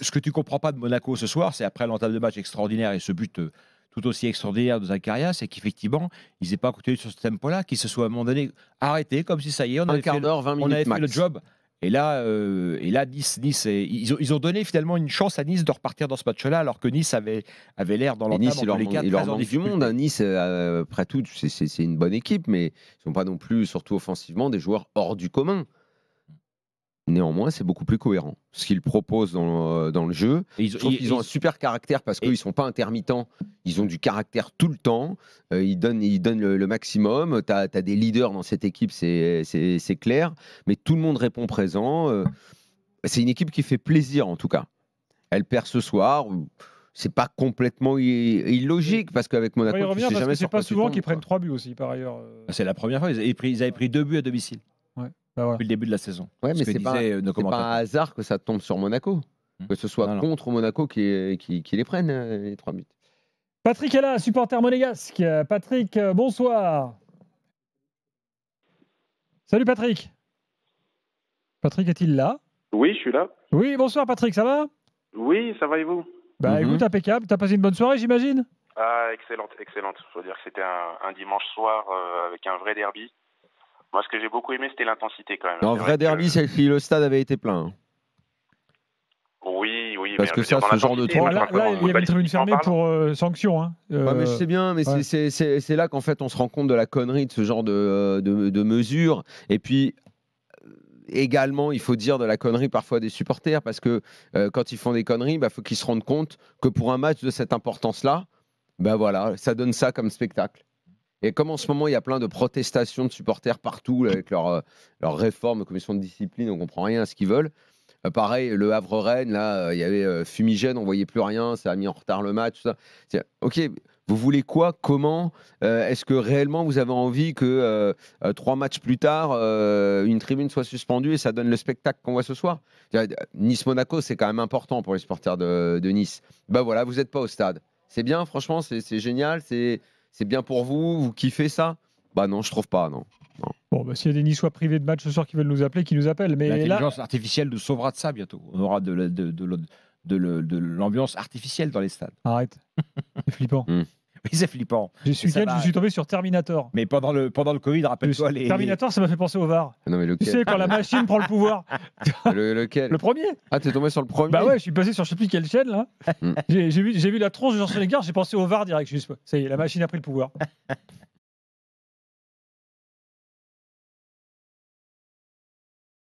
Ce que tu comprends pas de Monaco ce soir, c'est après l'entame de match extraordinaire et ce but euh, tout aussi extraordinaire de Zakaria, c'est qu'effectivement, ils n'aient pas continué sur ce tempo-là, qu'ils se soient à un moment donné arrêtés, comme si ça y est, on un avait, fait, 20 le job. Et là, euh, et là Nice, nice ils, ont, donné finalement une chance à Nice de repartir dans ce match-là, alors que Nice avait, avait l'air dans l'entame. Nice, les du monde. Hein. nice, euh, après tout, c'est une bonne équipe, mais ils sont pas non plus, surtout offensivement, des joueurs hors du commun. Néanmoins, c'est beaucoup plus cohérent. Ce qu'ils proposent dans euh, le, jeu, ils, ont un super caractère parce qu'ils ne sont pas intermittents. Ils ont du caractère tout le temps. Euh, ils donnent, ils donnent le, maximum. Tu as, des leaders dans cette équipe, c'est clair. Mais tout le monde répond présent. Euh, c'est une équipe qui fait plaisir, en tout cas. Elle perd ce soir. C'est pas complètement illogique parce qu'avec Monaco, pas souvent qu'ils prennent trois buts aussi, par ailleurs. Ah, c'est la première fois. pris, ils avaient pris deux buts à domicile. Bah, depuis le début de la saison. Ouais, mais euh, c'est pas, un hasard que ça tombe sur Monaco. Hum. Que ce soit contre Monaco qui, les prennent, hein, les 3 buts. Patrick est là, supporter monégasque. Patrick, euh, bonsoir. Salut Patrick. Patrick est-il là Oui, je suis là. Oui, bonsoir Patrick, ça va Oui, ça va et vous Bah mhm. écoute, impeccable. T'as passé une bonne soirée, j'imagine Ah, excellente, excellente. Je veux dire que c'était un, dimanche soir euh, avec un vrai derby. Moi, ce que j'ai beaucoup aimé, c'était l'intensité quand même. En vrai, Derby, derby, que... le stade avait été plein. Hein. Oui, oui. Parce que ça, ce genre de truc. Là, il y avait une tribune fermée pour euh, sanction. je hein. sais euh, bien, mais c'est là qu'en fait, on se rend compte de la connerie de ce genre de, euh, de, mesures. Et puis, également, il faut dire de la connerie parfois des supporters, parce que quand ils font des conneries, il bah, faut qu'ils se rendent compte que pour un match de cette importance-là, bah, voilà, ça donne ça comme spectacle. Et comme en ce moment, il y a plein de protestations de supporters partout avec leur, euh, leur réforme, de commission de discipline, on comprend rien à ce qu'ils veulent. Euh, pareil, le Havre-Rennes, là, euh, il y avait fumigène, on voyait plus rien, ça a mis en retard le match, Ok, vous voulez quoi Comment Est-ce que réellement vous avez envie que trois matchs plus tard, une tribune soit suspendue et ça donne le spectacle qu'on voit ce soir Nice-Monaco, c'est quand même important pour les supporters de, de Nice. Ben voilà, vous n'êtes pas au stade. C'est bien, franchement, c'est génial, c'est c'est bien pour vous, vous kiffez ça Bah non, je trouve pas, non. Bon, bah, s'il y a des Niçois privés de match ce soir qui veulent nous appeler, qui nous appellent. Mais L'intelligence artificielle nous sauvera de ça bientôt. On aura de, de, de l'ambiance artificielle dans les stades. Arrête, c'est flippant. Hmm. mais c'est flippant. Je suis, tombé sur Terminator. Mais pendant le, pendant le Covid, rappelle-toi les. Terminator, ça m'a fait penser au VAR. Non, mais lequel... Tu sais, quand la machine prend le pouvoir. Le, lequel Le premier. Ah, t'es tombé sur le premier Bah ouais, je suis passé sur je sais plus quelle chaîne, là. Hmm. J'ai vu, vu, la tronche de Jean-Charles j'ai pensé au VAR direct. Ça y est, la machine a pris le pouvoir.